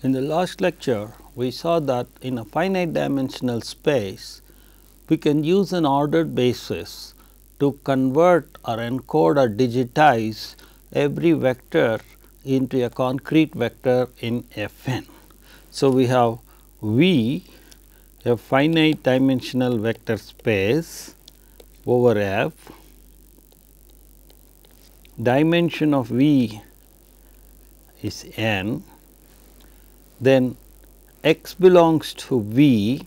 In the last lecture, we saw that in a finite dimensional space, we can use an ordered basis to convert or encode or digitize every vector into a concrete vector in Fn. So, we have V a finite dimensional vector space over F dimension of V is n then x belongs to V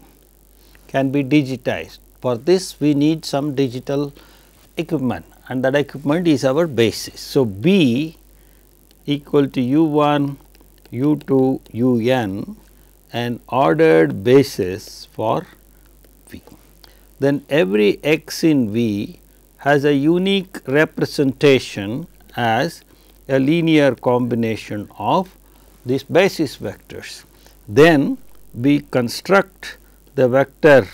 can be digitized. For this we need some digital equipment and that equipment is our basis. So, B equal to u 1, u 2, u n an ordered basis for V. Then every x in V has a unique representation as a linear combination of these basis vectors. Then we construct the vector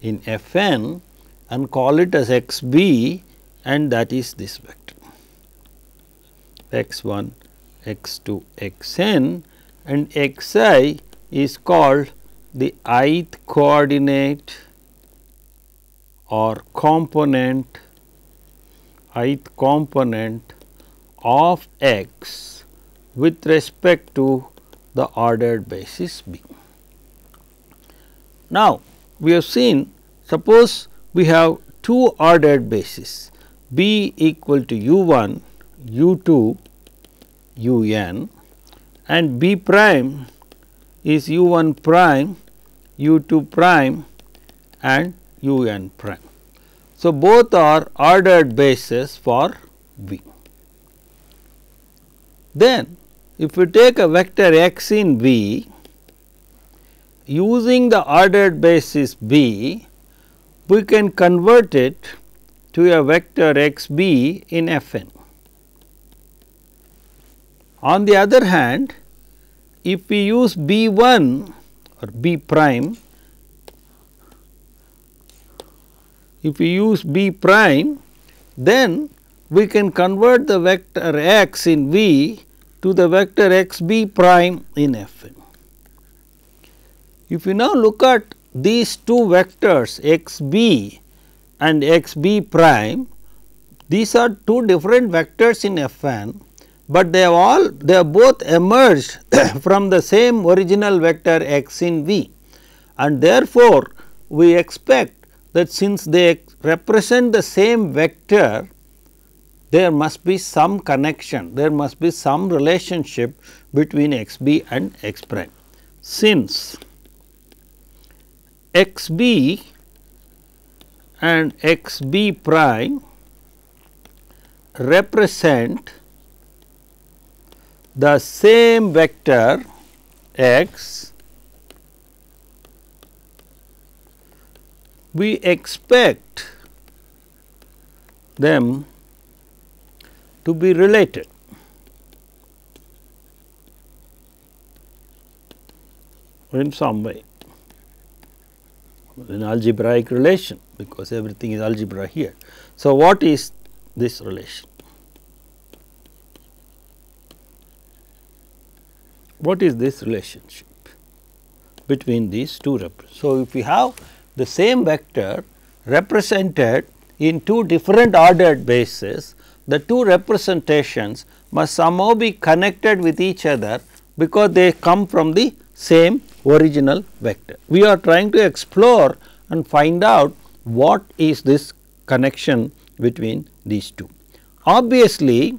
in f n and call it as x b and that is this vector x 1, x 2, x n and x i is called the ith coordinate or component ith component of x with respect to the ordered basis B. Now, we have seen suppose we have two ordered bases B equal to u 1, u 2, u n and B prime is u 1 prime, u 2 prime and u n prime. So, both are ordered bases for B. Then if we take a vector x in V, using the ordered basis B, we can convert it to a vector x b in Fn. On the other hand, if we use b 1 or b prime, if we use b prime, then we can convert the vector x in V to the vector x b prime in F n. If you now look at these two vectors x b and x b prime, these are two different vectors in F n, but they have all they have both emerged from the same original vector x in V and therefore, we expect that since they represent the same vector there must be some connection, there must be some relationship between x b and x prime. Since x b and x b prime represent the same vector x, we expect them to be related. in some way an algebraic relation because everything is algebra here. So, what is this relation? What is this relationship between these two representations? So, if we have the same vector represented in two different ordered bases, the two representations must somehow be connected with each other because they come from the same original vector. We are trying to explore and find out what is this connection between these two. Obviously,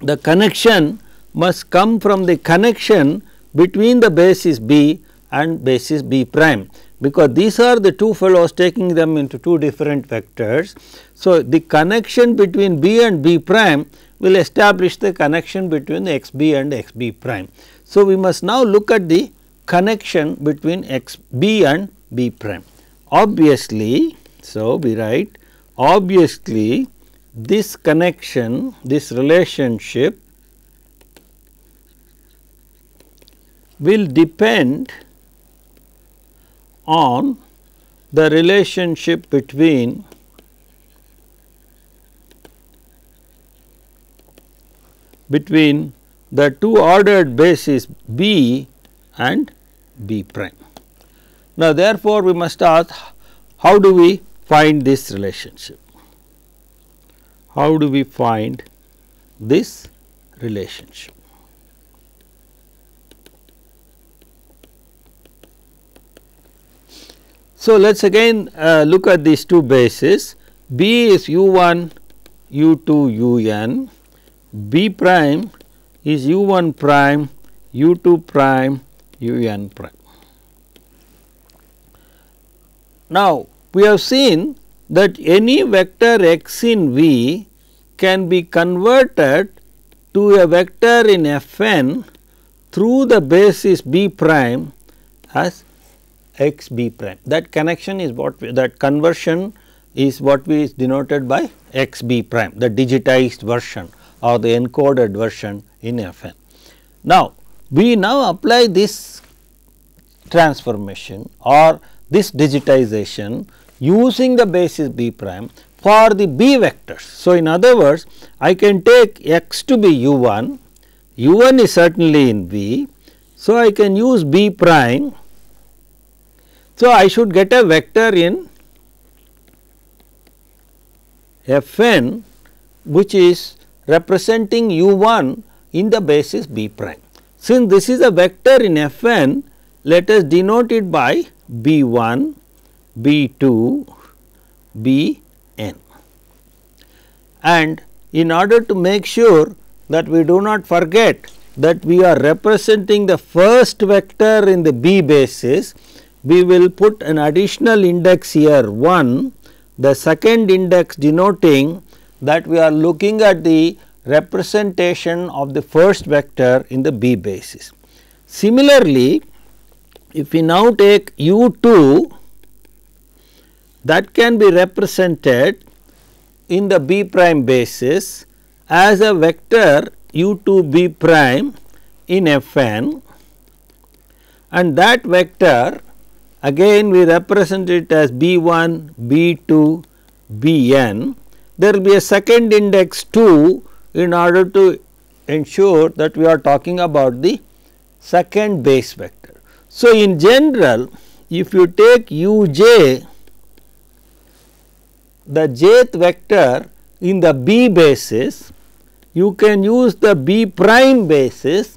the connection must come from the connection between the basis B and basis B prime because these are the two fellows taking them into two different vectors. So, the connection between B and B prime will establish the connection between xb and xb prime. So, we must now look at the connection between xb and b prime. Obviously, so we write obviously this connection, this relationship will depend on the relationship between between the two ordered bases B and B prime. Now, therefore, we must ask how do we find this relationship? How do we find this relationship? So, let us again uh, look at these two bases B is u 1 u 2 u n B prime is u 1 prime u 2 prime u n prime. Now, we have seen that any vector x in V can be converted to a vector in F n through the basis B prime as x b prime. That connection is what we, that conversion is what we is denoted by x b prime, the digitized version or the encoded version in Fn. Now, we now apply this transformation or this digitization using the basis b prime for the b vectors. So, in other words I can take x to be u 1, u 1 is certainly in V. So, I can use b prime so, I should get a vector in Fn which is representing u1 in the basis b prime. Since this is a vector in Fn, let us denote it by b1, b2, bn. And in order to make sure that we do not forget that we are representing the first vector in the b basis, we will put an additional index here 1, the second index denoting that we are looking at the representation of the first vector in the B basis. Similarly, if we now take u2 that can be represented in the b prime basis as a vector u2 b prime in fn and that vector again we represent it as B1, B2, Bn. There will be a second index 2 in order to ensure that we are talking about the second base vector. So, in general if you take uj the jth vector in the b basis you can use the b prime basis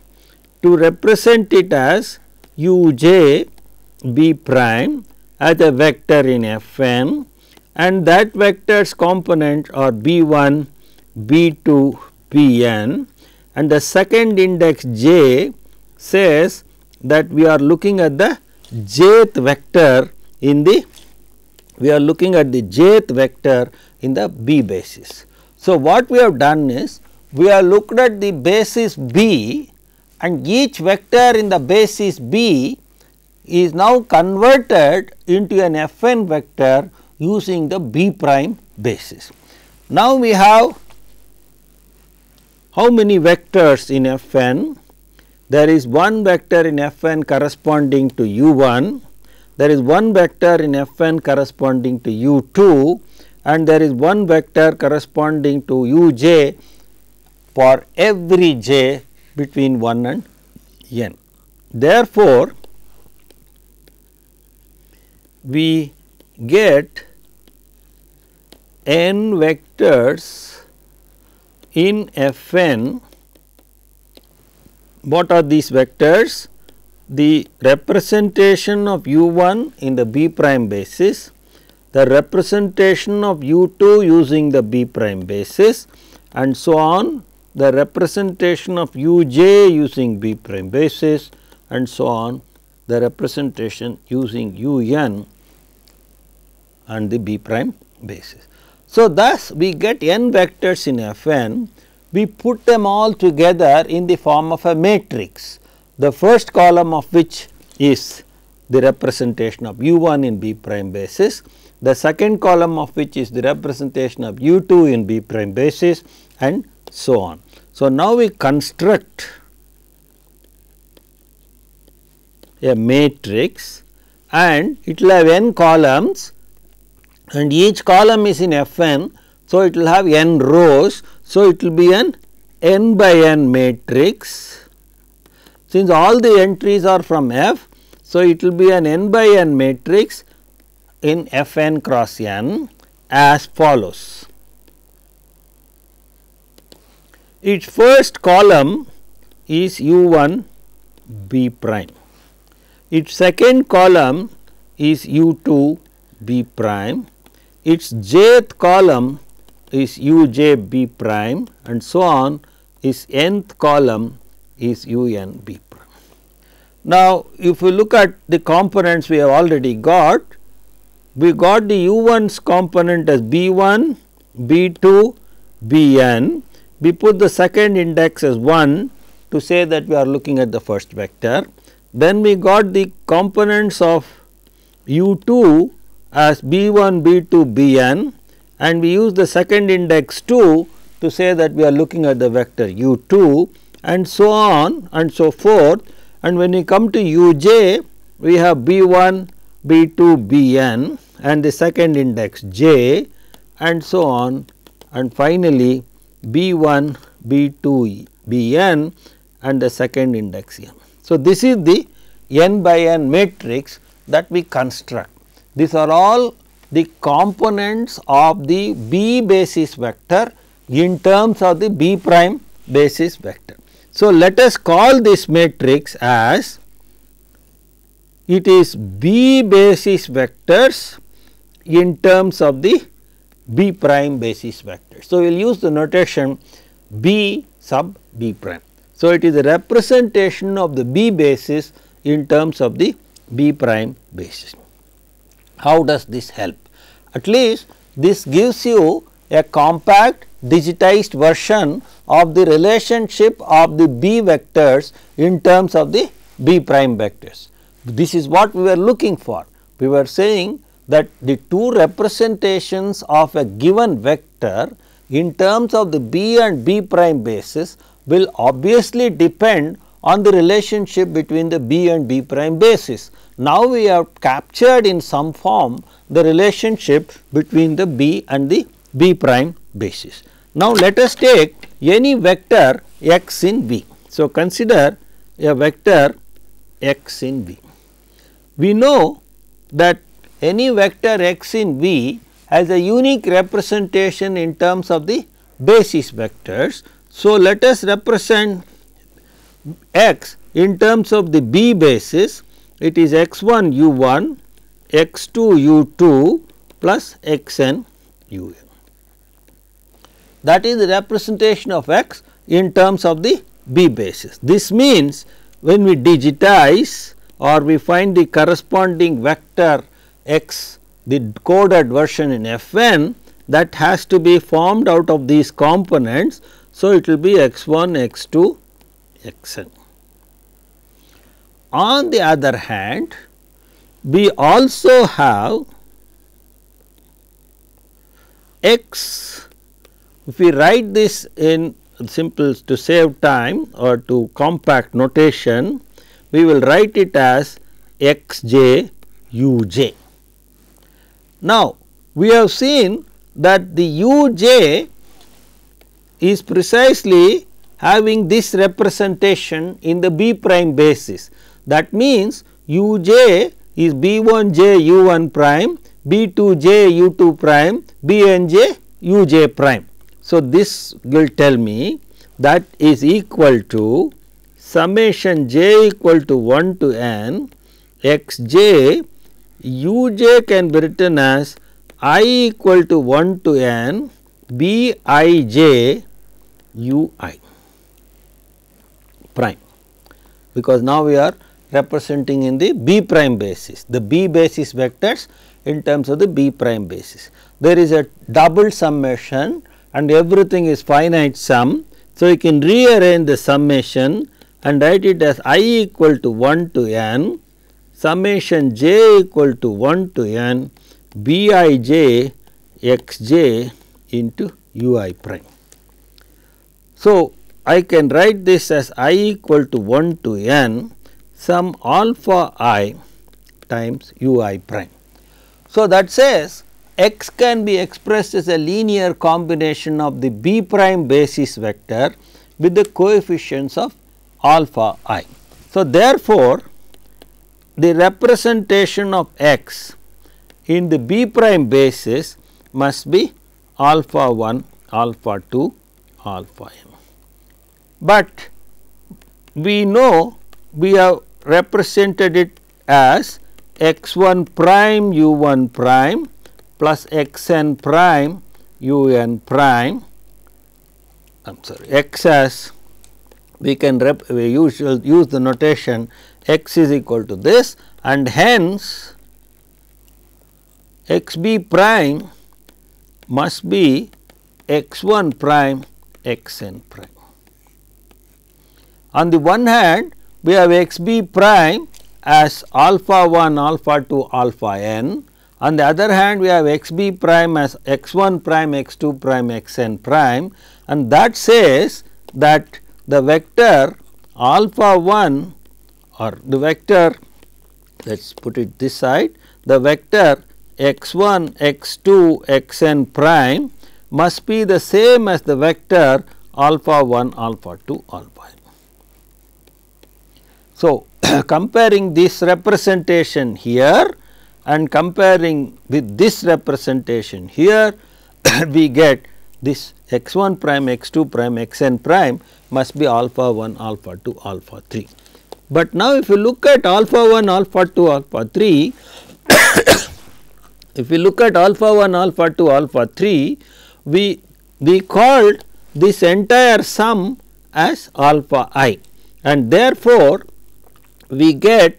to represent it as uj b prime as a vector in Fn and that vector's component are b1, b2, bn and the second index j says that we are looking at the jth vector in the we are looking at the jth vector in the b basis. So, what we have done is we have looked at the basis b and each vector in the basis b is now converted into an Fn vector using the B prime basis. Now we have how many vectors in Fn? There is one vector in Fn corresponding to U1, there is one vector in Fn corresponding to U2 and there is one vector corresponding to Uj for every j between 1 and n. Therefore, we get n vectors in Fn. What are these vectors? The representation of u1 in the b prime basis, the representation of u2 using the b prime basis and so on, the representation of uj using b prime basis and so on the representation using u n and the b prime basis. So, thus we get n vectors in f n, we put them all together in the form of a matrix, the first column of which is the representation of u 1 in b prime basis, the second column of which is the representation of u 2 in b prime basis and so on. So, now we construct a matrix and it will have n columns and each column is in Fn. So, it will have n rows. So, it will be an n by n matrix since all the entries are from F. So, it will be an n by n matrix in Fn cross n as follows. Its first column is u 1 b prime its second column is u 2 b prime, its jth column is u j b prime and so on its nth column is u n b prime. Now, if we look at the components we have already got, we got the u 1's component as b 1, b 2, b n. We put the second index as 1 to say that we are looking at the first vector then we got the components of U2 as B1, B2, Bn and we use the second index 2 to say that we are looking at the vector U2 and so on and so forth and when we come to Uj we have B1, B2, Bn and the second index j and so on and finally B1, B2, Bn and the second index m. So, this is the n by n matrix that we construct. These are all the components of the B basis vector in terms of the B prime basis vector. So, let us call this matrix as it is B basis vectors in terms of the B prime basis vector. So, we will use the notation B sub B prime. So, it is a representation of the B basis in terms of the B prime basis. How does this help? At least this gives you a compact digitized version of the relationship of the B vectors in terms of the B prime vectors. This is what we were looking for. We were saying that the two representations of a given vector in terms of the B and B prime basis will obviously depend on the relationship between the B and B prime basis. Now, we have captured in some form the relationship between the B and the B prime basis. Now, let us take any vector x in B. So, consider a vector x in B. We know that any vector x in B has a unique representation in terms of the basis vectors. So, let us represent x in terms of the B basis it is x 1 u 1 x 2 u 2 plus x n u n. That is the representation of x in terms of the B basis. This means when we digitize or we find the corresponding vector x the coded version in F n that has to be formed out of these components so, it will be x 1, x 2, x n. On the other hand, we also have x, if we write this in simple to save time or to compact notation, we will write it as x j u j. Now, we have seen that the u j is precisely having this representation in the B prime basis. That means, u j is b 1 j u 1 prime, b 2 j u 2 prime, b n j u j prime. So, this will tell me that is equal to summation j equal to 1 to n x j u j can be written as i equal to 1 to n b i j u i prime because now we are representing in the b prime basis the b basis vectors in terms of the b prime basis. There is a double summation and everything is finite sum. So, you can rearrange the summation and write it as i equal to 1 to n summation j equal to 1 to n b i j x j into u i prime. So, I can write this as i equal to 1 to n some alpha i times u i prime. So, that says x can be expressed as a linear combination of the b prime basis vector with the coefficients of alpha i. So, therefore, the representation of x in the b prime basis must be alpha 1, alpha 2, alpha n but we know we have represented it as x 1 prime u 1 prime plus x n prime u n prime I am sorry x as we can rep we usual use the notation x is equal to this and hence x b prime must be x 1 prime x n prime. On the one hand we have x b prime as alpha 1 alpha 2 alpha n. On the other hand we have x b prime as x 1 prime x 2 prime x n prime and that says that the vector alpha 1 or the vector let us put it this side the vector x 1 x 2 x n prime must be the same as the vector alpha 1 alpha 2 alpha n. So, comparing this representation here and comparing with this representation here we get this x 1 prime x 2 prime x n prime must be alpha 1 alpha 2 alpha 3. But now if you look at alpha 1 alpha 2 alpha 3 if you look at alpha 1 alpha 2 alpha 3 we we called this entire sum as alpha i and therefore we get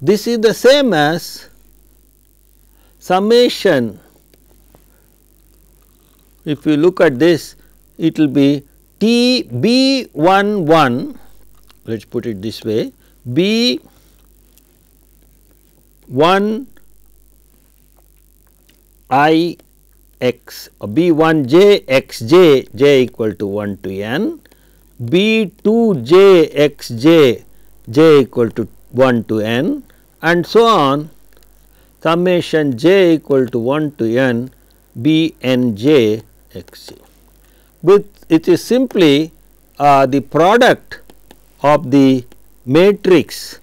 this is the same as summation if you look at this it will be T B 1 1 let us put it this way B 1 I x B 1 j x j j equal to 1 to n B 2 j x j j equal to 1 to n and so on summation j equal to 1 to n b n j x c. With it is simply uh, the product of the matrix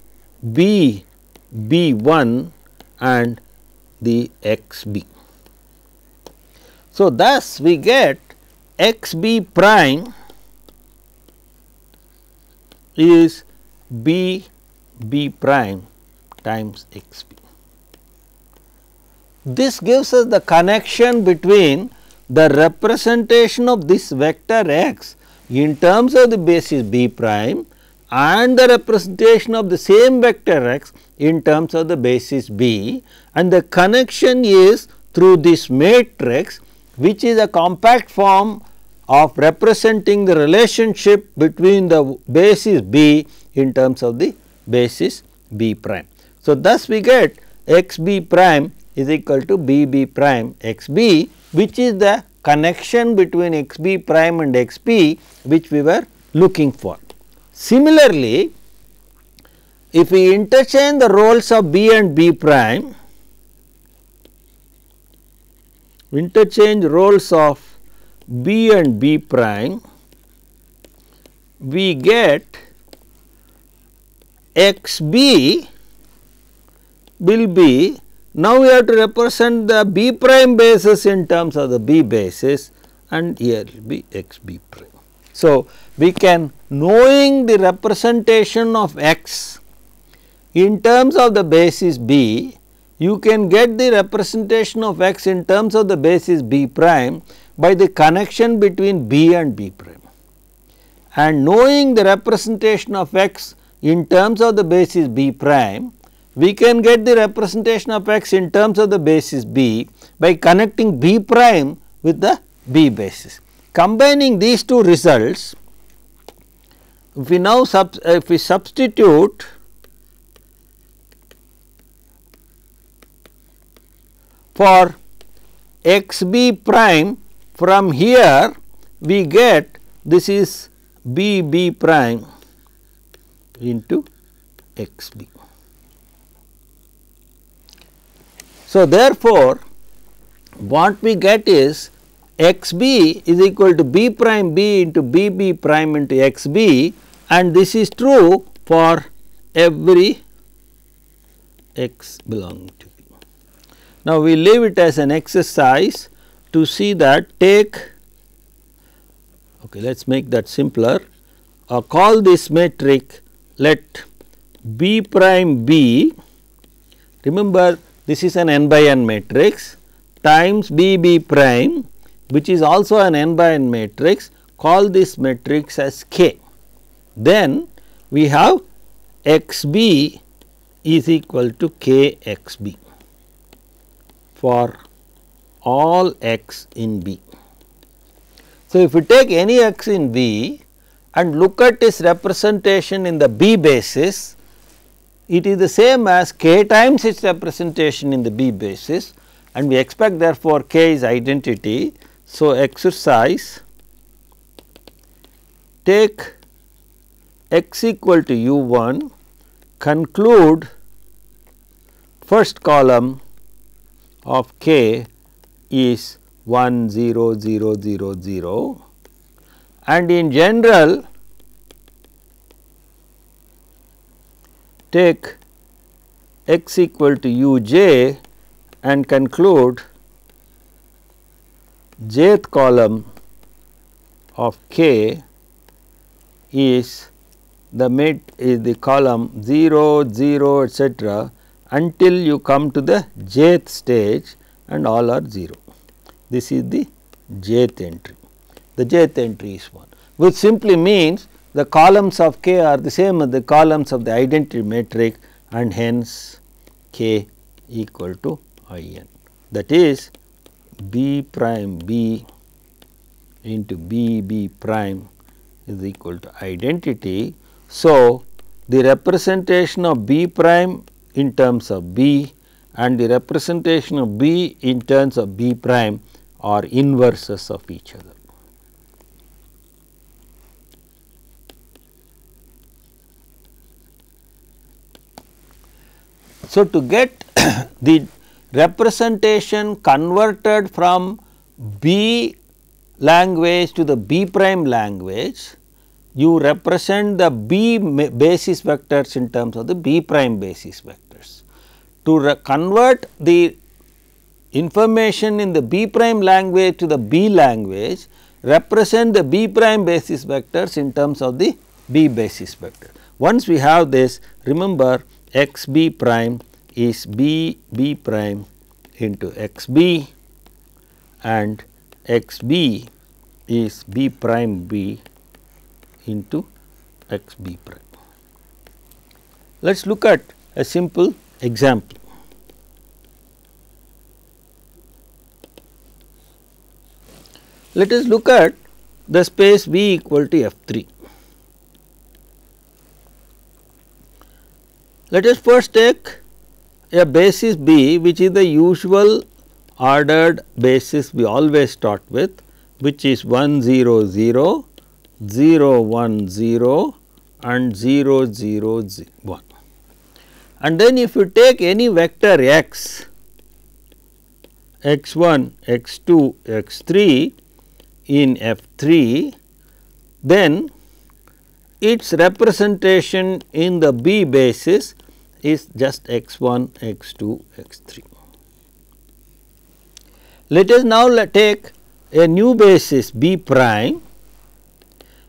B B 1 and the x b. So, thus we get x b prime is b b prime times x p. This gives us the connection between the representation of this vector x in terms of the basis b prime and the representation of the same vector x in terms of the basis b and the connection is through this matrix which is a compact form of representing the relationship between the basis b in terms of the basis B prime. So, thus we get x B prime is equal to B B prime x B which is the connection between x B prime and x p, which we were looking for. Similarly, if we interchange the roles of B and B prime, interchange roles of B and B prime, we get x b will be now we have to represent the b prime basis in terms of the b basis and here will be x b prime. So, we can knowing the representation of x in terms of the basis b you can get the representation of x in terms of the basis b prime by the connection between b and b prime and knowing the representation of x in terms of the basis B prime, we can get the representation of x in terms of the basis B by connecting B prime with the B basis. Combining these two results, if we now sub, if we substitute for x b prime from here we get this is b b prime into x b. So, therefore, what we get is x b is equal to b prime b into b b prime into x b and this is true for every x belonging to b. Now, we leave it as an exercise to see that take okay let us make that simpler uh, call this matrix let B prime B, remember this is an n by n matrix times B B prime which is also an n by n matrix, call this matrix as K. Then we have X B is equal to K X B for all x in B. So, if we take any x in B, and look at its representation in the B basis, it is the same as k times its representation in the B basis and we expect therefore k is identity. So, exercise take x equal to u 1 conclude first column of k is 1 0 0 0 0 and in general take x equal to u j and conclude jth column of k is the mid is the column 0, 0 etc. until you come to the jth stage and all are 0. This is the jth entry the jth entry is 1 which simply means the columns of k are the same as the columns of the identity matrix and hence k equal to i n that is b prime b into b b prime is equal to identity. So, the representation of b prime in terms of b and the representation of b in terms of b prime are inverses of each other. So, to get the representation converted from B language to the B prime language, you represent the B basis vectors in terms of the B prime basis vectors. To convert the information in the B prime language to the B language, represent the B prime basis vectors in terms of the B basis vector. Once we have this, remember x b prime is b b prime into x b and x b is b prime b into x b prime. Let us look at a simple example. Let us look at the space V equal to F 3. Let us first take a basis B which is the usual ordered basis we always start with which is 1 0 0, 0 1 0 and 0 0 1. And then if you take any vector x, x 1, x 2, x 3 in F 3, then its representation in the B basis is just x1, x2, x3. Let us now let take a new basis B prime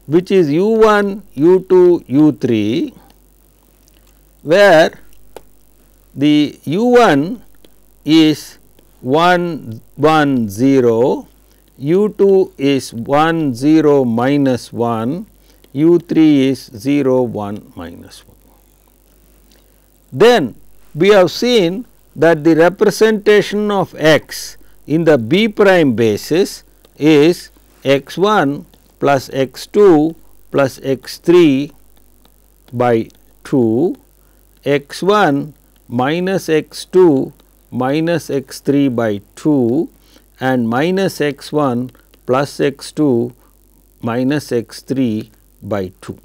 which is u1, u2, u3 where the u1 is 1 1 0, u2 is 1 0 minus 1, u3 is 0 1 minus 1. Then we have seen that the representation of x in the B prime basis is x 1 plus x 2 plus x 3 by 2 x 1 minus x 2 minus x 3 by 2 and minus x 1 plus x 2 minus x 3 by 2.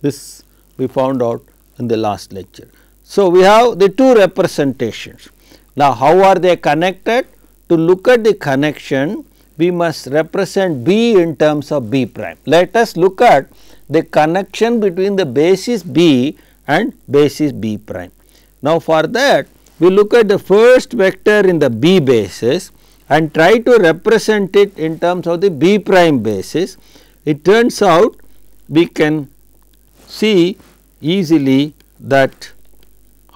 This we found out in the last lecture. So, we have the two representations. Now, how are they connected? To look at the connection, we must represent B in terms of B prime. Let us look at the connection between the basis B and basis B prime. Now, for that we look at the first vector in the B basis and try to represent it in terms of the B prime basis. It turns out we can see easily that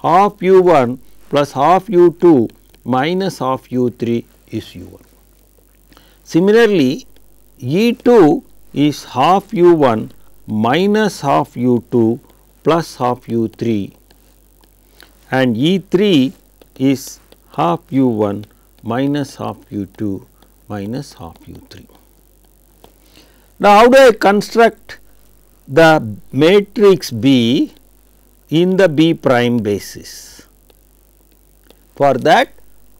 half u 1 plus half u 2 minus half u 3 is u 1. Similarly, E 2 is half u 1 minus half u 2 plus half u 3 and E 3 is half u 1 minus half u 2 minus half u 3. Now, how do I construct the matrix B in the B prime basis. For that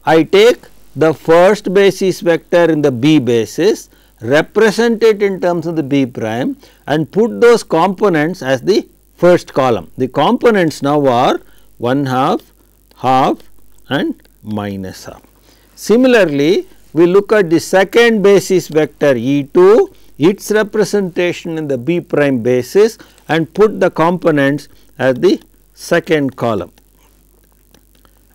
I take the first basis vector in the B basis represent it in terms of the B prime and put those components as the first column. The components now are 1 half, half and minus half. Similarly, we look at the second basis vector E 2 its representation in the B prime basis and put the components as the second column.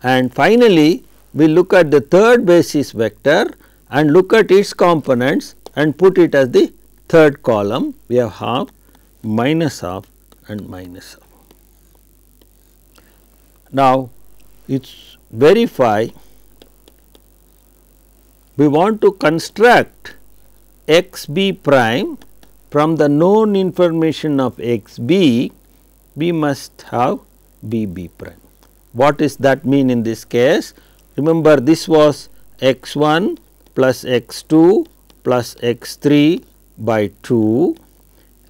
And finally, we look at the third basis vector and look at its components and put it as the third column. We have half, minus half and minus half. Now, it is verify we want to construct x b prime from the known information of x b we must have b b prime. What does that mean in this case? Remember this was x 1 plus x 2 plus x 3 by 2,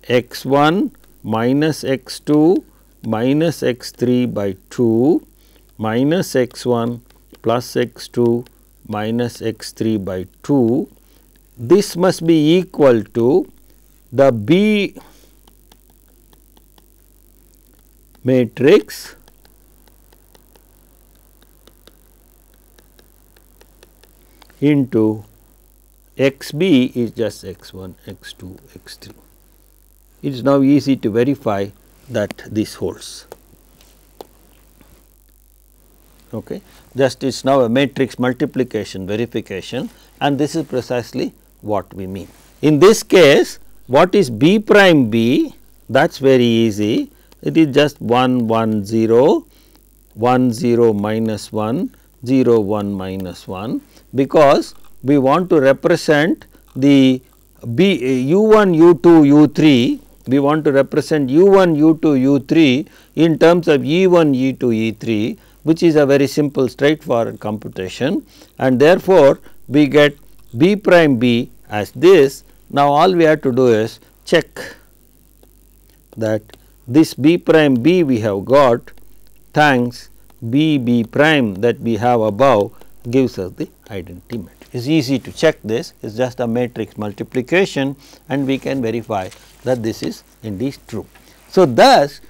x 1 minus x 2 minus x 3 by 2 minus x 1 plus x 2 minus x 3 by 2. This must be equal to the b matrix into x b is just x 1, x 2, x 3. It is now easy to verify that this holds. Okay. Just it is now a matrix multiplication verification and this is precisely what we mean. In this case what is b prime b that is very easy it is just 1 1 0 1 0 minus 1 0 1 minus 1 because we want to represent the B u1 u2 u3 we want to represent u1 u2 u3 in terms of e1 e2 e3 which is a very simple straightforward computation and therefore we get b prime b as this now all we have to do is check that this b prime b we have got thanks b b prime that we have above gives us the identity matrix. It is easy to check this, it is just a matrix multiplication and we can verify that this is indeed true. So, thus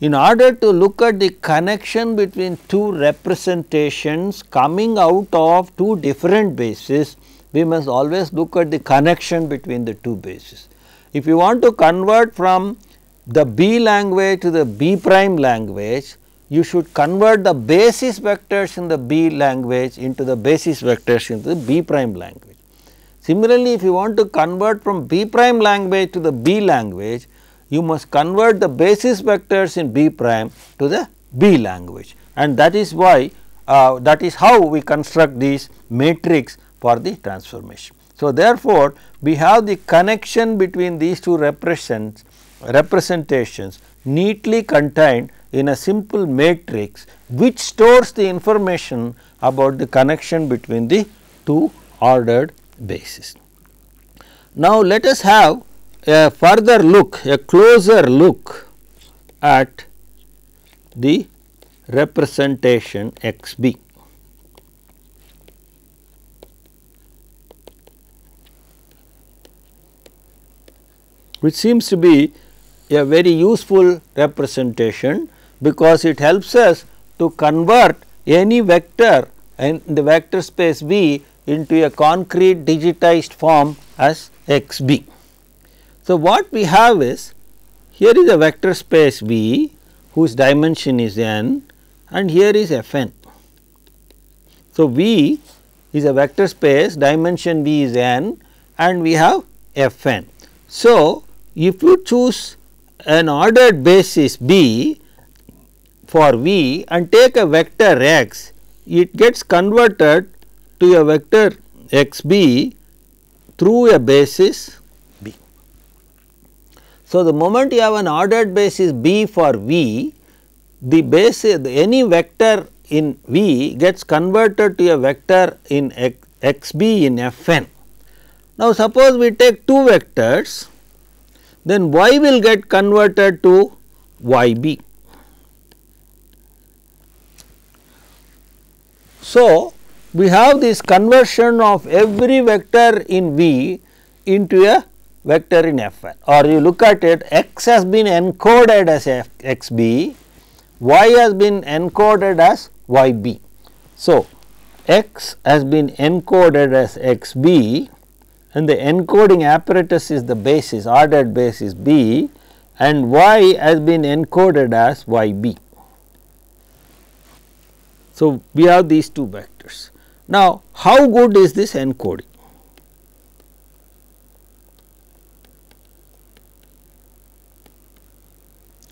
in order to look at the connection between two representations coming out of two different bases, we must always look at the connection between the two bases. If you want to convert from the B language to the B prime language, you should convert the basis vectors in the B language into the basis vectors in the B prime language. Similarly, if you want to convert from B prime language to the B language, you must convert the basis vectors in B prime to the B language and that is why uh, that is how we construct these matrix for the transformation. So, therefore, we have the connection between these two represents representations neatly contained in a simple matrix which stores the information about the connection between the two ordered bases. Now, let us have a further look, a closer look at the representation x b. which seems to be a very useful representation because it helps us to convert any vector in the vector space B into a concrete digitized form as XB. So, what we have is here is a vector space B whose dimension is n and here is Fn. So, V is a vector space dimension V is n and we have Fn. So, if you choose an ordered basis B for V and take a vector x, it gets converted to a vector xb through a basis B. So, the moment you have an ordered basis B for V, the basis any vector in V gets converted to a vector in x, xb in Fn. Now, suppose we take two vectors then y will get converted to yb. So, we have this conversion of every vector in V into a vector in Fn or you look at it x has been encoded as F xb, y has been encoded as yb. So, x has been encoded as xb and the encoding apparatus is the basis ordered basis B and Y has been encoded as YB. So, we have these two vectors. Now, how good is this encoding?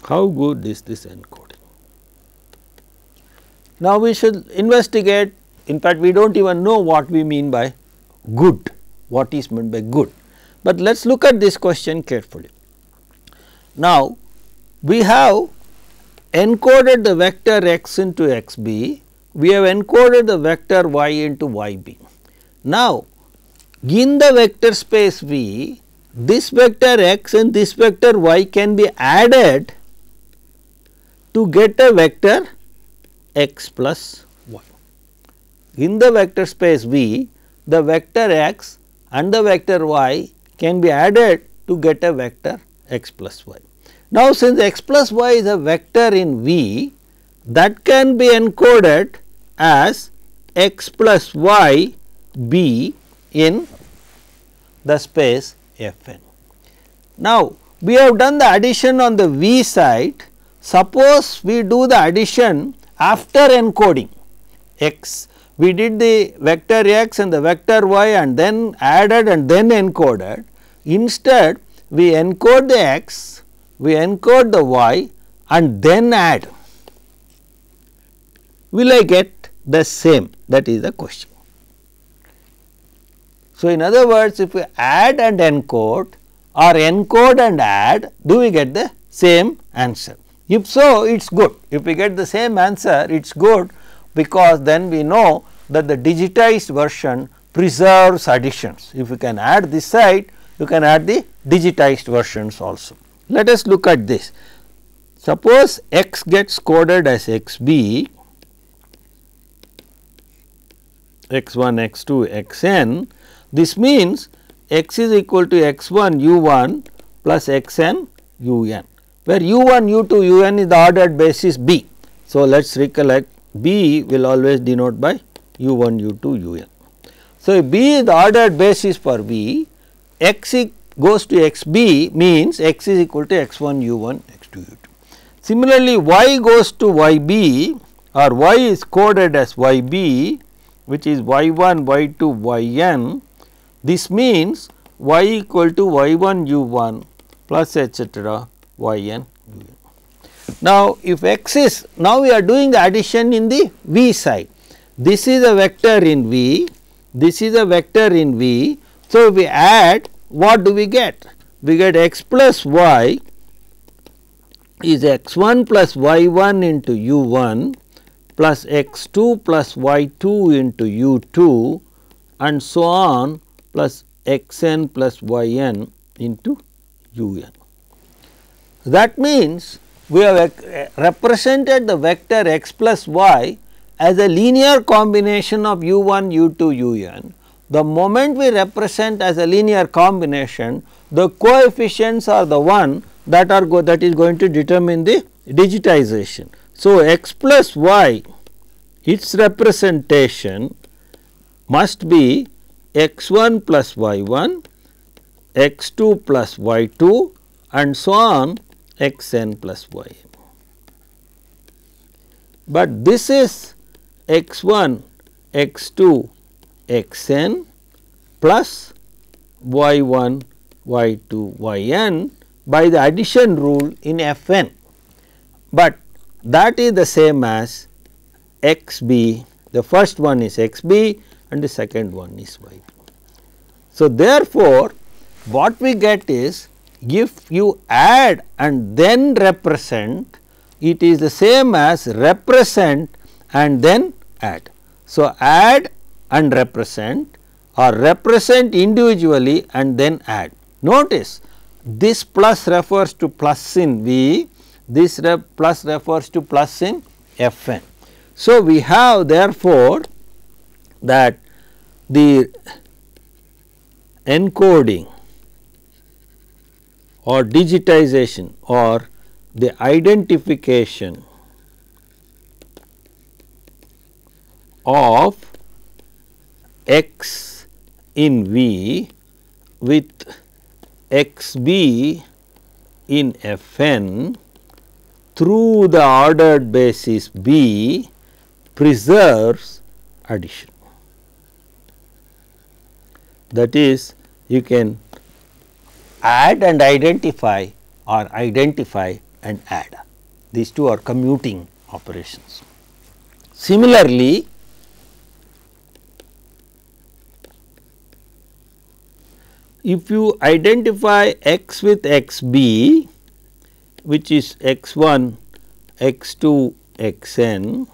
How good is this encoding? Now, we should investigate in fact, we do not even know what we mean by good what is meant by good. But let us look at this question carefully. Now, we have encoded the vector x into xb, we have encoded the vector y into yb. Now, in the vector space V, this vector x and this vector y can be added to get a vector x plus y. In the vector space V, the vector x and the vector y can be added to get a vector x plus y. Now, since x plus y is a vector in V that can be encoded as x plus y b in the space Fn. Now, we have done the addition on the V side. Suppose we do the addition after encoding x we did the vector x and the vector y and then added and then encoded. Instead, we encode the x, we encode the y and then add. Will I get the same? That is the question. So, in other words, if we add and encode or encode and add, do we get the same answer? If so, it is good. If we get the same answer, it is good because then we know that the digitized version preserves additions. If you can add this side, you can add the digitized versions also. Let us look at this. Suppose x gets coded as xb, x1, x2, xn. This means x is equal to x1 u1 plus xn un, where u1, u2, un is the ordered basis b. So, let us recollect B will always denote by u 1, u 2, u n. So, B is the ordered basis for B, x goes to x b means x is equal to x 1 u 1, x 2 u 2. Similarly, y goes to y b or y is coded as y b which is y 1, y 2, y n. This means y equal to y 1 u 1 plus etcetera y n now, if x is now we are doing the addition in the v side this is a vector in v this is a vector in v. So, we add what do we get we get x plus y is x 1 plus y 1 into u 1 plus x 2 plus y 2 into u 2 and so on plus x n plus y n into u n. That means, we have uh, represented the vector x plus y as a linear combination of u1, u2, un. The moment we represent as a linear combination, the coefficients are the one that are go, that is going to determine the digitization. So, x plus y its representation must be x 1 plus y 1, x 2 plus y 2 and so on xn plus y. But this is x1, x2, xn plus y1, y2, yn by the addition rule in Fn, but that is the same as xb, the first one is xb and the second one is y. So, therefore, what we get is if you add and then represent it is the same as represent and then add. So, add and represent or represent individually and then add. Notice this plus refers to plus in V, this plus refers to plus in Fn. So, we have therefore that the encoding or digitization or the identification of x in V with x b in f n through the ordered basis B preserves addition. That is you can add and identify or identify and add. These two are commuting operations. Similarly, if you identify x with x b which is x 1, x 2, x n,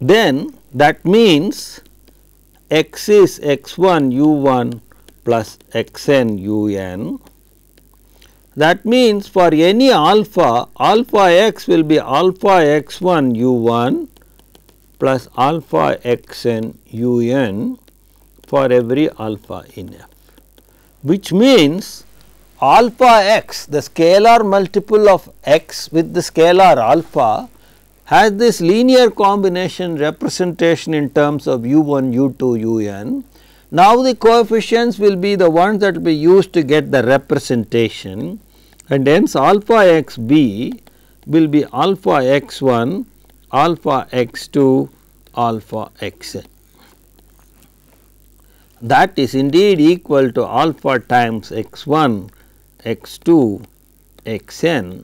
then that means x is x 1 u 1 plus x n u n. That means, for any alpha, alpha x will be alpha x 1 u 1 plus alpha x n u n for every alpha in f, which means alpha x the scalar multiple of x with the scalar alpha has this linear combination representation in terms of u 1, u 2, u n now, the coefficients will be the ones that will be used to get the representation and hence alpha x b will be alpha x 1, alpha x 2, alpha x n. That is indeed equal to alpha times x 1, x 2, x n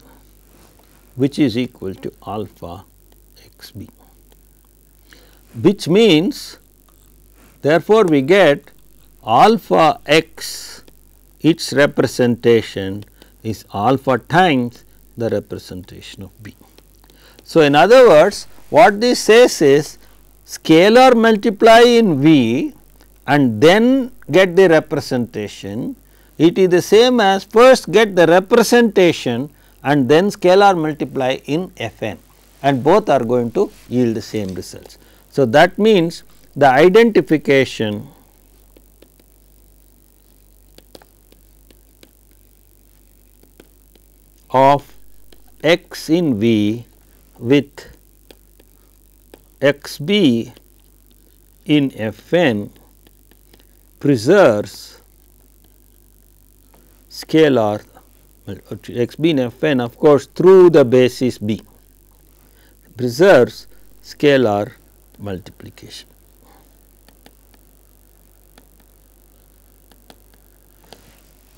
which is equal to alpha x b which means Therefore, we get alpha x its representation is alpha times the representation of B. So, in other words what this says is scalar multiply in V and then get the representation it is the same as first get the representation and then scalar multiply in Fn and both are going to yield the same results. So, that means the identification of x in V with x b in f n preserves scalar x b in f n of course through the basis b preserves scalar multiplication.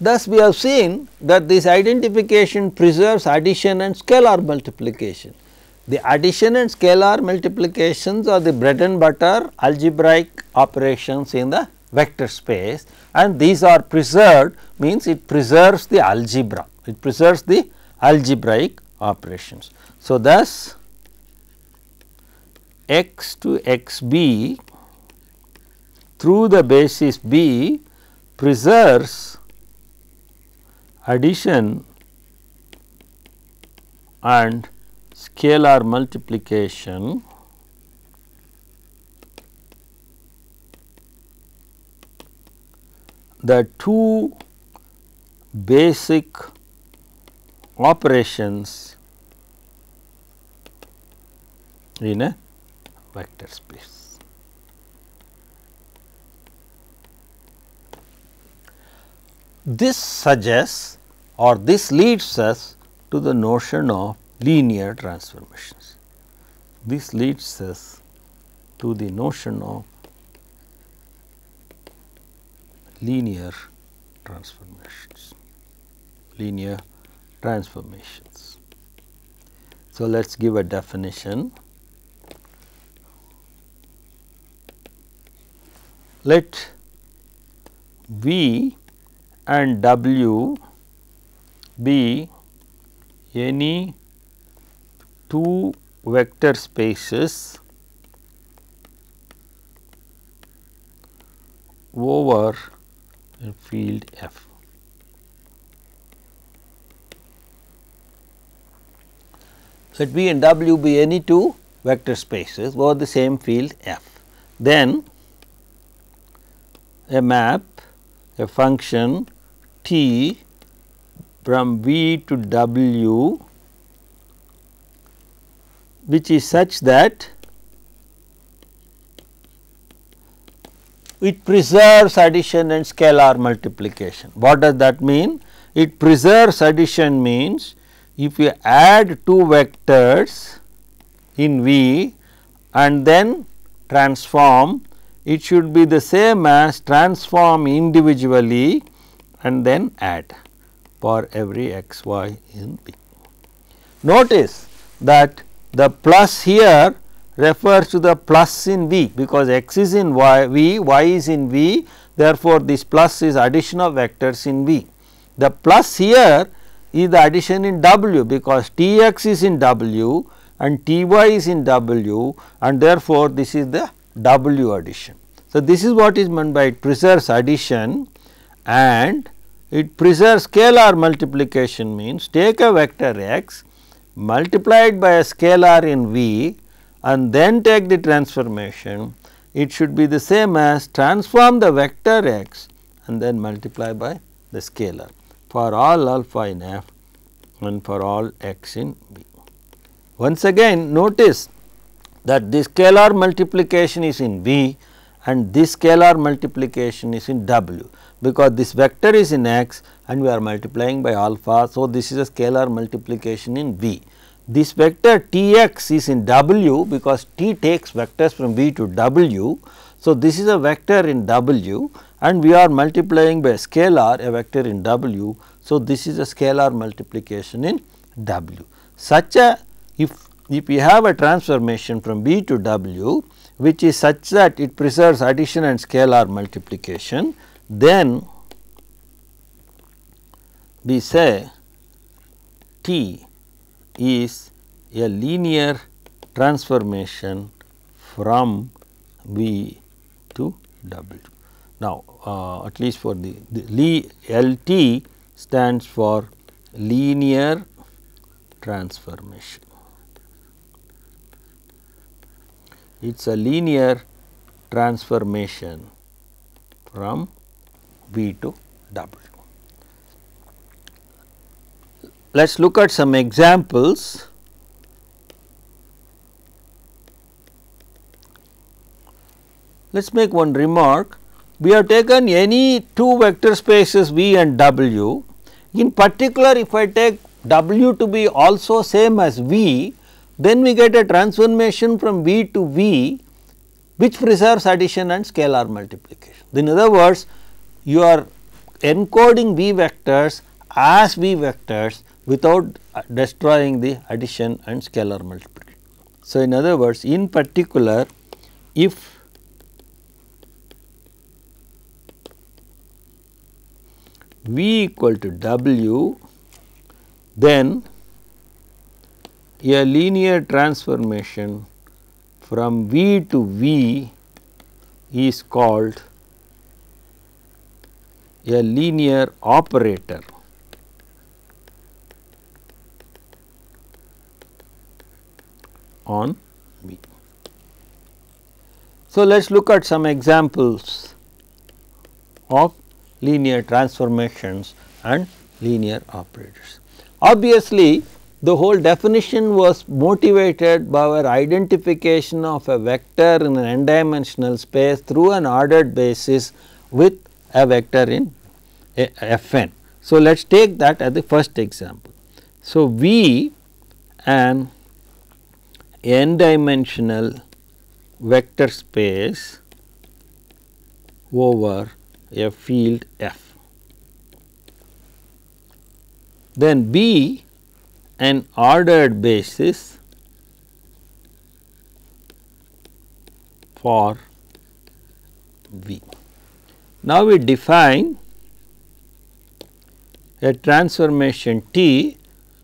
Thus, we have seen that this identification preserves addition and scalar multiplication. The addition and scalar multiplications are the bread and butter algebraic operations in the vector space and these are preserved means it preserves the algebra, it preserves the algebraic operations. So, thus x to x b through the basis b preserves addition and scalar multiplication the two basic operations in a vector space. This suggests or this leads us to the notion of linear transformations. This leads us to the notion of linear transformations, linear transformations. So, let us give a definition. Let V and W be any two vector spaces over field F. Let B and W be any two vector spaces over the same field F. Then a map, a function T from V to W which is such that it preserves addition and scalar multiplication. What does that mean? It preserves addition means if you add two vectors in V and then transform, it should be the same as transform individually and then add for every x y in P. Notice that the plus here refers to the plus in V because x is in y, V, y is in V therefore, this plus is addition of vectors in V. The plus here is the addition in W because T x is in W and T y is in W and therefore, this is the W addition. So, this is what is meant by preserves addition and it preserves scalar multiplication means take a vector x multiplied by a scalar in V and then take the transformation it should be the same as transform the vector x and then multiply by the scalar for all alpha in f and for all x in V. Once again notice that this scalar multiplication is in V and this scalar multiplication is in W because this vector is in x and we are multiplying by alpha. So, this is a scalar multiplication in V. This vector T x is in W because T takes vectors from V to W. So, this is a vector in W and we are multiplying by a scalar a vector in W. So, this is a scalar multiplication in W. Such a if if you have a transformation from V to W which is such that it preserves addition and scalar multiplication then we say T is a linear transformation from V to W. Now, uh, at least for the, the LT stands for linear transformation. It is a linear transformation from V to W. Let us look at some examples. Let us make one remark. We have taken any two vector spaces V and W. In particular, if I take W to be also same as V, then we get a transformation from V to V which preserves addition and scalar multiplication. In other words, you are encoding b vectors as b vectors without destroying the addition and scalar multiplication. So, in other words in particular if v equal to w then a linear transformation from v to v is called a linear operator on V. So, let us look at some examples of linear transformations and linear operators. Obviously, the whole definition was motivated by our identification of a vector in an n dimensional space through an ordered basis with a vector in Fn. So, let us take that as the first example. So, V an n dimensional vector space over a field F. Then B an ordered basis for V. Now, we define a transformation T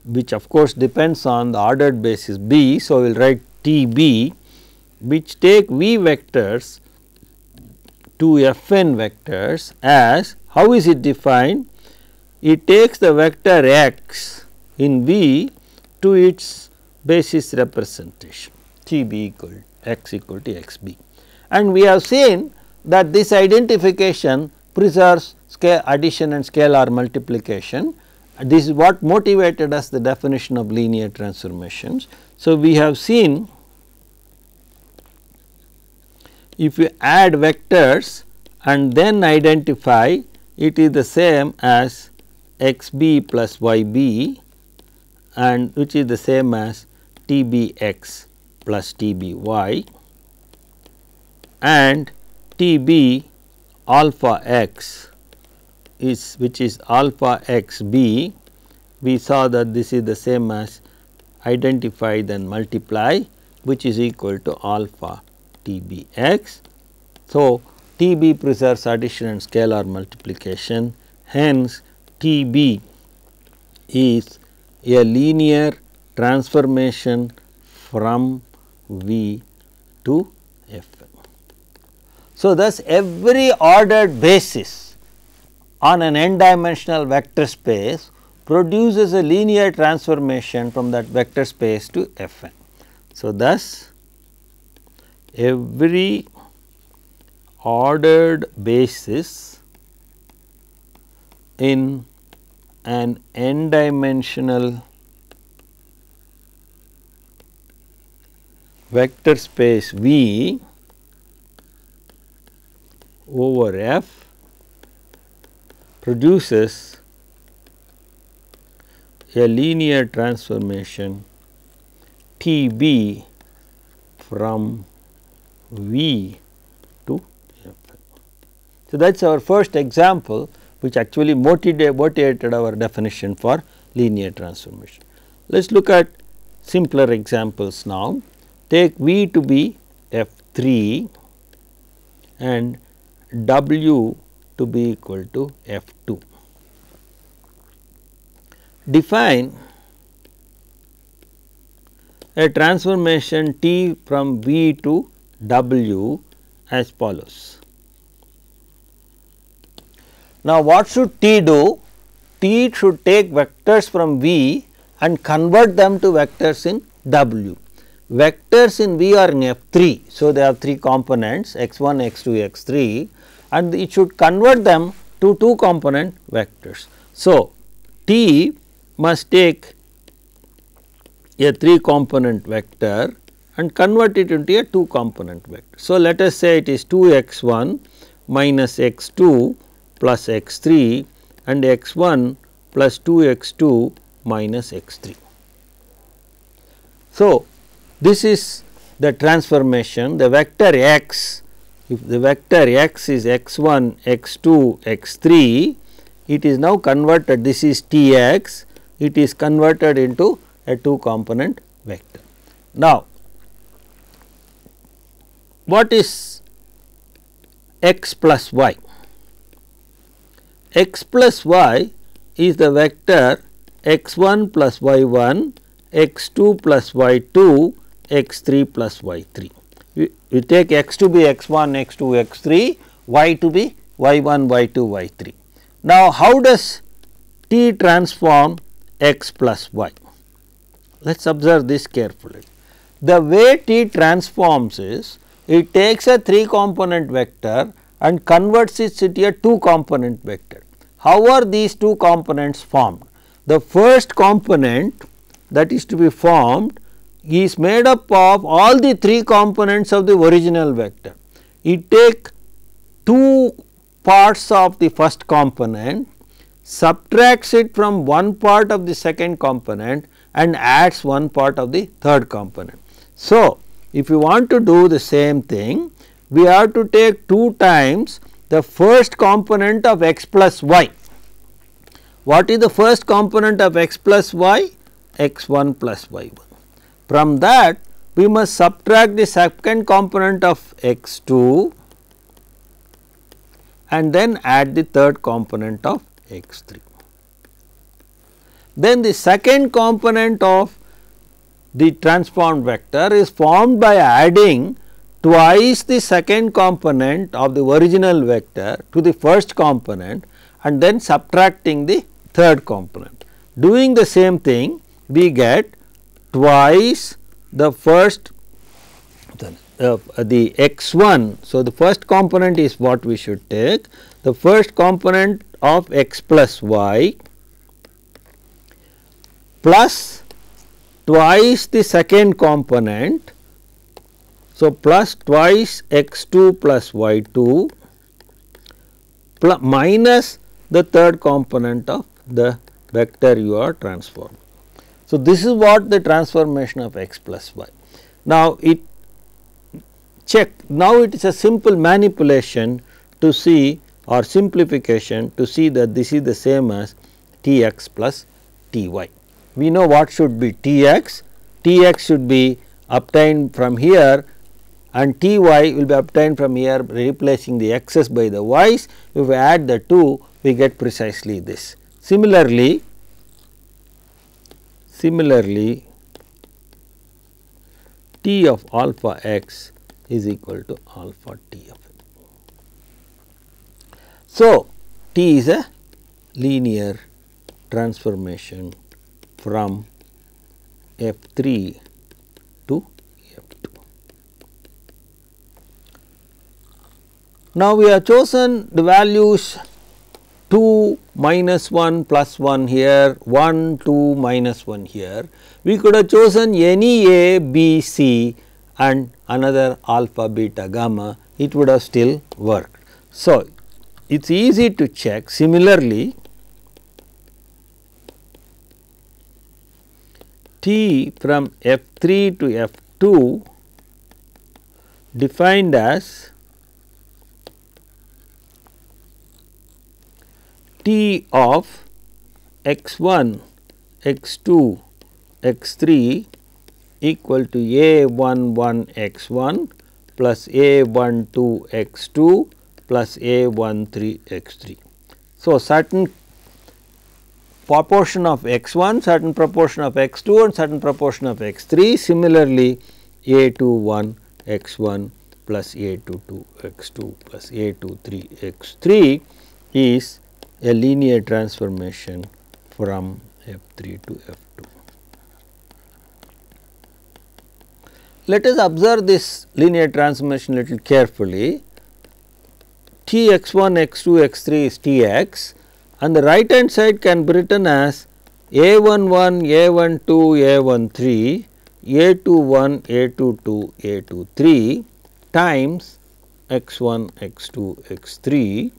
which of course depends on the ordered basis B. So, we will write TB which take V vectors to Fn vectors as how is it defined? It takes the vector x in V to its basis representation T b equal x equal to x b. And we have seen that this identification preserves scale addition and scalar multiplication. This is what motivated us the definition of linear transformations. So, we have seen if you add vectors and then identify it is the same as x b plus y b and which is the same as t b x plus t b y and T b alpha x is which is alpha x b we saw that this is the same as identify then multiply which is equal to alpha T b x. So, T b preserves addition and scalar multiplication hence T b is a linear transformation from V to so, thus every ordered basis on an n dimensional vector space produces a linear transformation from that vector space to Fn. So, thus every ordered basis in an n dimensional vector space V over F produces a linear transformation T B from V to F. So, that is our first example which actually motivated our definition for linear transformation. Let us look at simpler examples now. Take V to be F3 and W to be equal to F 2. Define a transformation T from V to W as follows. Now, what should T do? T should take vectors from V and convert them to vectors in W. Vectors in V are in F3. So, they have 3 components x1, x2, x3 and it should convert them to two component vectors. So, T must take a 3 component vector and convert it into a 2 component vector. So, let us say it is 2 x 1 minus x 2 plus x 3 and x 1 plus 2 x 2 minus x 3. So, this is the transformation the vector x if the vector x is x1, x2, x3, it is now converted this is Tx, it is converted into a two component vector. Now, what is x plus y? x plus y is the vector x1 plus y1, x2 plus y2, x3 plus y3 you, take x to be x1, x2, x3, y to be y1, y2, y3. Now, how does t transform x plus y? Let us observe this carefully. The way t transforms is it takes a 3 component vector and converts it to a 2 component vector. How are these two components formed? The first component that is to be formed is made up of all the three components of the original vector. It take two parts of the first component, subtracts it from one part of the second component and adds one part of the third component. So, if you want to do the same thing, we have to take 2 times the first component of x plus y. What is the first component of x plus y? x1 plus y1. From that we must subtract the second component of x 2 and then add the third component of x 3. Then the second component of the transformed vector is formed by adding twice the second component of the original vector to the first component and then subtracting the third component. Doing the same thing we get twice the first uh, the x 1. So, the first component is what we should take the first component of x plus y plus twice the second component. So, plus twice x 2 plus y 2 plus minus the third component of the vector you are transforming. So, this is what the transformation of x plus y. Now, it check now it is a simple manipulation to see or simplification to see that this is the same as t x plus t y. We know what should be t x, t x should be obtained from here and t y will be obtained from here replacing the x's by the y's. If we add the 2 we get precisely this. Similarly, Similarly, t of alpha x is equal to alpha t of it. So, t is a linear transformation from f 3 to f 2. Now, we have chosen the values 2 minus 1 plus 1 here, 1 2 minus 1 here. We could have chosen any A, B, C and another alpha, beta, gamma, it would have still worked. So, it is easy to check. Similarly, T from F3 to F2 defined as T of x 1, x 2, x 3 equal to a 1 1 x 1 plus a 1 2 x 2 plus a 1 3 x 3. So, certain proportion of x 1, certain proportion of x 2 and certain proportion of x 3. Similarly, a 2 1 x 1 plus a 2 2 x 2 plus a 2 3 x 3 is a linear transformation from F 3 to F 2. Let us observe this linear transformation little carefully. T x 1, x 2, x 3 is T x and the right hand side can be written as A 1 1, A 1 2, A 1 3, A 2 1, A 2 2, A 2 3 times x 1, x 2, x 3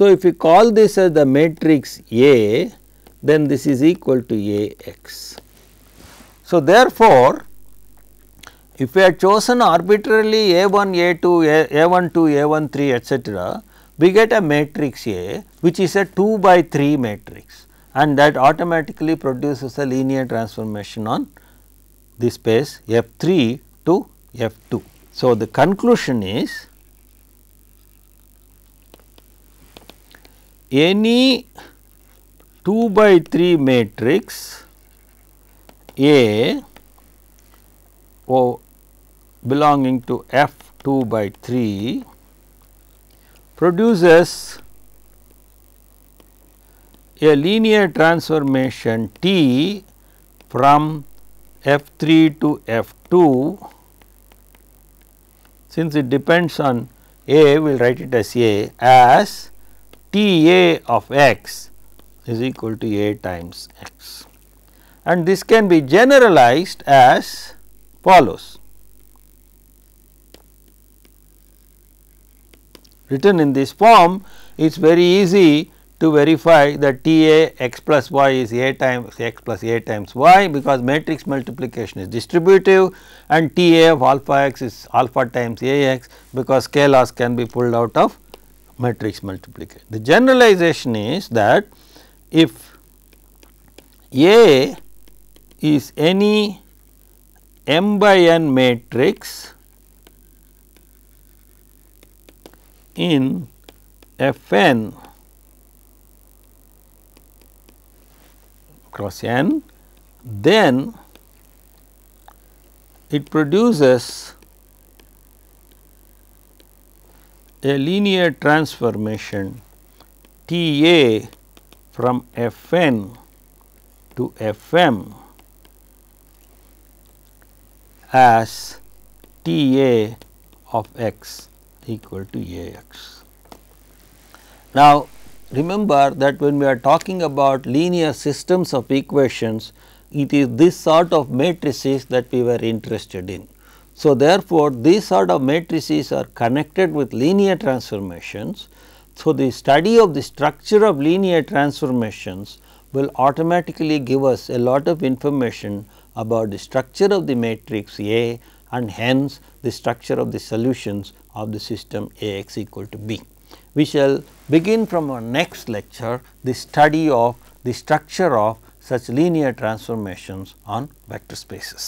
so, if we call this as the matrix A then this is equal to A x. So, therefore, if we had chosen arbitrarily A 1, A 2, A 1 2, A 1 3 etc., we get a matrix A which is a 2 by 3 matrix and that automatically produces a linear transformation on the space F 3 to F 2. So, the conclusion is any 2 by 3 matrix A belonging to F 2 by 3 produces a linear transformation T from F 3 to F 2 since it depends on A we will write it as A as T A of x is equal to A times x and this can be generalized as follows. Written in this form, it is very easy to verify that T A x plus y is A times x plus A times y because matrix multiplication is distributive and T A of alpha x is alpha times A x because scalars can be pulled out of matrix multiplication. The generalization is that if A is any m by n matrix in F n cross n, then it produces a linear transformation T A from F n to F m as T A of x equal to A x. Now, remember that when we are talking about linear systems of equations, it is this sort of matrices that we were interested in. So, therefore, these sort of matrices are connected with linear transformations. So, the study of the structure of linear transformations will automatically give us a lot of information about the structure of the matrix A and hence the structure of the solutions of the system A x equal to B. We shall begin from our next lecture the study of the structure of such linear transformations on vector spaces.